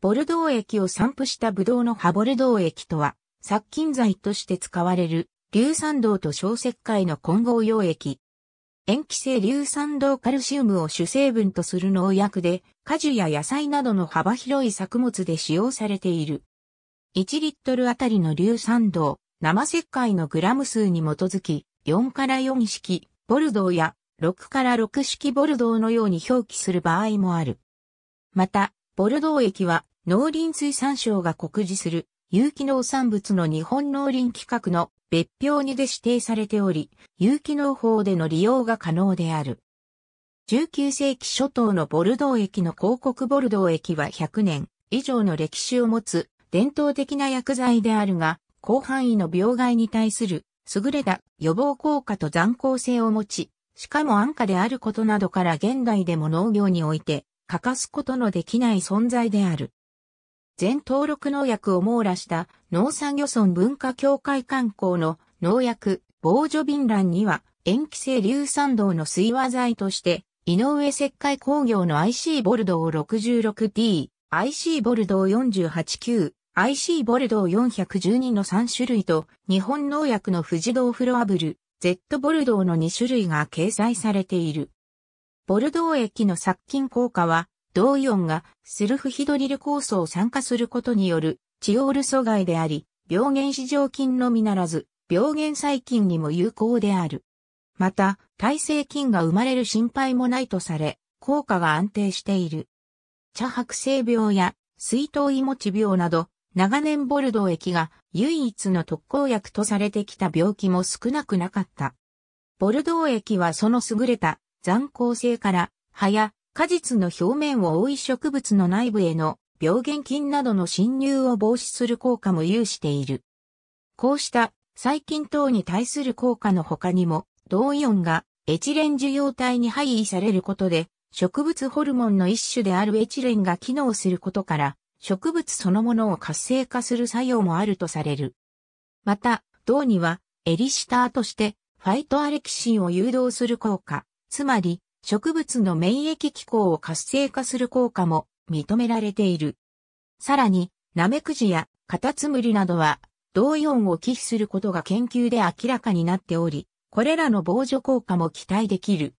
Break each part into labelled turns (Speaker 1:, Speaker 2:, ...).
Speaker 1: ボルドー液を散布したブドウの葉ボルドー液とは、殺菌剤として使われる、硫酸銅と小石灰の混合溶液。塩基性硫酸銅カルシウムを主成分とする農薬で、果樹や野菜などの幅広い作物で使用されている。1リットルあたりの硫酸銅、生石灰のグラム数に基づき、4から4式、ボルドーや6から6式ボルドーのように表記する場合もある。また、ボルドー液は農林水産省が告示する有機農産物の日本農林規格の別表にで指定されており、有機農法での利用が可能である。19世紀初頭のボルドー駅の広告ボルドー駅は100年以上の歴史を持つ伝統的な薬剤であるが、広範囲の病害に対する優れた予防効果と残効性を持ち、しかも安価であることなどから現代でも農業において欠かすことのできない存在である。全登録農薬を網羅した農産漁村文化協会観光の農薬、防除便欄には、塩基性硫酸銅の水和剤として、井上石灰工業の IC ボルドー 66D、IC ボルドー4 8 q IC ボルドー412の3種類と、日本農薬の富士ドフロアブル、Z ボルドーの2種類が掲載されている。ボルドー液の殺菌効果は、同イオンがセルフヒドリル酵素を酸化することによるチオール阻害であり、病原子状菌のみならず、病原細菌にも有効である。また、耐性菌が生まれる心配もないとされ、効果が安定している。茶白性病や水筒胃持ち病など、長年ボルドー液が唯一の特効薬とされてきた病気も少なくなかった。ボルドー液はその優れた残光性から、葉や果実の表面を覆い植物の内部への病原菌などの侵入を防止する効果も有している。こうした細菌等に対する効果の他にも、銅イオンがエチレン受容体に配位されることで、植物ホルモンの一種であるエチレンが機能することから、植物そのものを活性化する作用もあるとされる。また、銅にはエリシターとしてファイトアレキシンを誘導する効果、つまり植物の免疫機構を活性化する効果も認められている。さらに、ナメクジやカタツムリなどは、同イオンを寄付することが研究で明らかになっており、これらの防除効果も期待できる。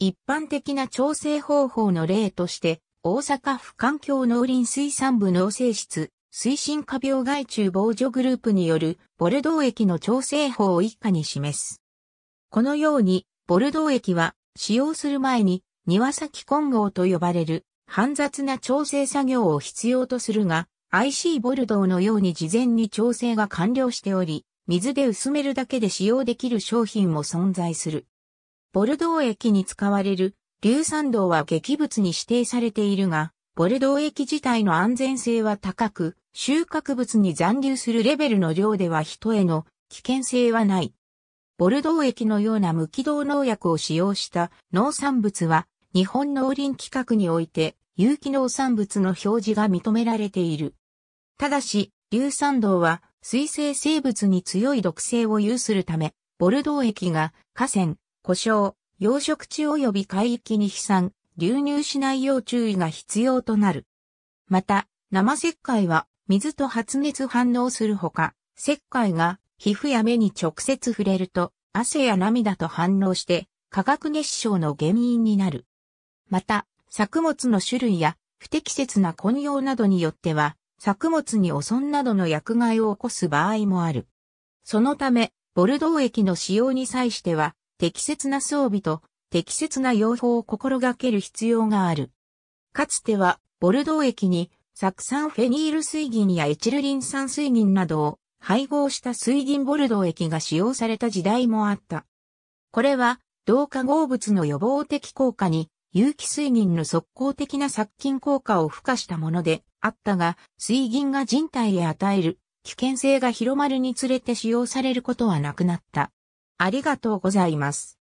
Speaker 1: 一般的な調整方法の例として、大阪府環境農林水産部農政室、推進化病害虫防除グループによるボルドー液の調整法を一下に示す。このように、ボルドー液は使用する前に庭先混合と呼ばれる煩雑な調整作業を必要とするが、IC ボルドーのように事前に調整が完了しており、水で薄めるだけで使用できる商品も存在する。ボルドー液に使われる硫酸銅は劇物に指定されているが、ボルドー液自体の安全性は高く、収穫物に残留するレベルの量では人への危険性はない。ボルドー液のような無機動農薬を使用した農産物は、日本農林規格において、有機農産物の表示が認められている。ただし、硫酸銅は水生生物に強い毒性を有するため、ボルドー液が河川、故障、養殖地及び海域に飛散、流入しないよう注意が必要となる。また、生石灰は水と発熱反応するほか、石灰が皮膚や目に直接触れると、汗や涙と反応して、化学熱傷の原因になる。また、作物の種類や不適切な混用などによっては、作物に汚損などの薬害を起こす場合もある。そのため、ボルドー液の使用に際しては、適切な装備と適切な用法を心がける必要がある。かつては、ボルドー液に、酢酸フェニール水銀やエチルリン酸水銀などを配合した水銀ボルドー液が使用された時代もあった。これは、同化合物の予防的効果に、有機水銀の速効的な殺菌効果を付加したものであったが、水銀が人体へ与える危険性が広まるにつれて使用されることはなくなった。ありがとうございます。